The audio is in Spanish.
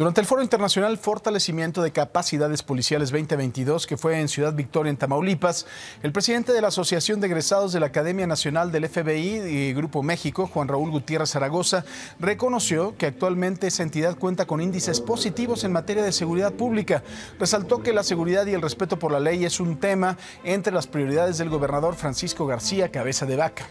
Durante el Foro Internacional Fortalecimiento de Capacidades Policiales 2022, que fue en Ciudad Victoria, en Tamaulipas, el presidente de la Asociación de Egresados de la Academia Nacional del FBI y Grupo México, Juan Raúl Gutiérrez Zaragoza, reconoció que actualmente esa entidad cuenta con índices positivos en materia de seguridad pública. Resaltó que la seguridad y el respeto por la ley es un tema entre las prioridades del gobernador Francisco García Cabeza de Vaca.